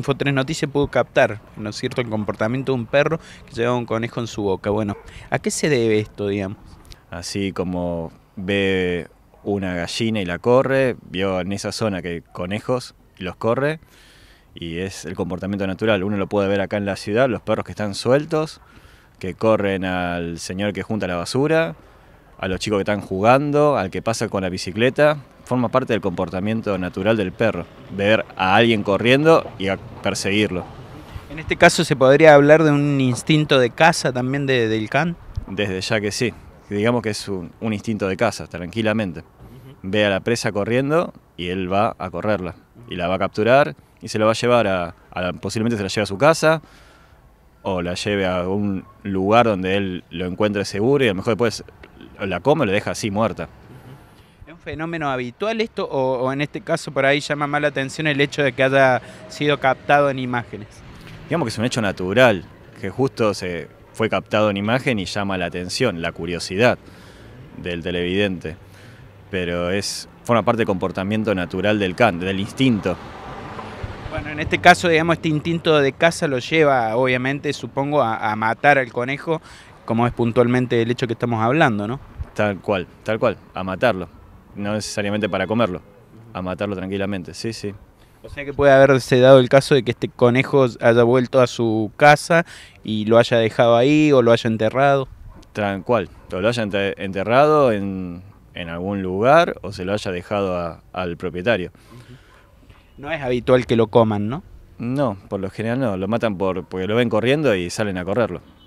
3 Noticias pudo captar, ¿no es cierto?, el comportamiento de un perro que llevaba un conejo en su boca. Bueno, ¿a qué se debe esto, digamos? Así como ve una gallina y la corre, vio en esa zona que hay conejos y los corre, y es el comportamiento natural. Uno lo puede ver acá en la ciudad, los perros que están sueltos, que corren al señor que junta la basura, a los chicos que están jugando, al que pasa con la bicicleta. Forma parte del comportamiento natural del perro, ver a alguien corriendo y a perseguirlo. En este caso se podría hablar de un instinto de caza también de, del can. Desde ya que sí, digamos que es un, instinto de caza, tranquilamente. Ve a la presa corriendo y él va a correrla. Y la va a capturar y se la va a llevar a, a, posiblemente se la lleve a su casa o la lleve a un lugar donde él lo encuentre seguro y a lo mejor después la come o la deja así muerta. ¿Es un fenómeno habitual esto o, en este caso por ahí llama más la atención el hecho de que haya sido captado en imágenes? Digamos que es un hecho natural, que justo se fue captado en imagen y llama la atención, la curiosidad del televidente. Pero es forma parte del comportamiento natural del can, del instinto. Bueno, en este caso, digamos, este instinto de caza lo lleva, obviamente, supongo, a matar al conejo como es puntualmente el hecho que estamos hablando, ¿no? Tal cual, tal cual, a matarlo. No necesariamente para comerlo, a matarlo tranquilamente, sí, sí. O sea que puede haberse dado el caso de que este conejo haya vuelto a su casa y lo haya dejado ahí o lo haya enterrado. Tal cual, o lo haya enterrado en, en algún lugar o se lo haya dejado al propietario. No es habitual que lo coman, ¿no? No, por lo general no, lo matan por, porque lo ven corriendo y salen a correrlo.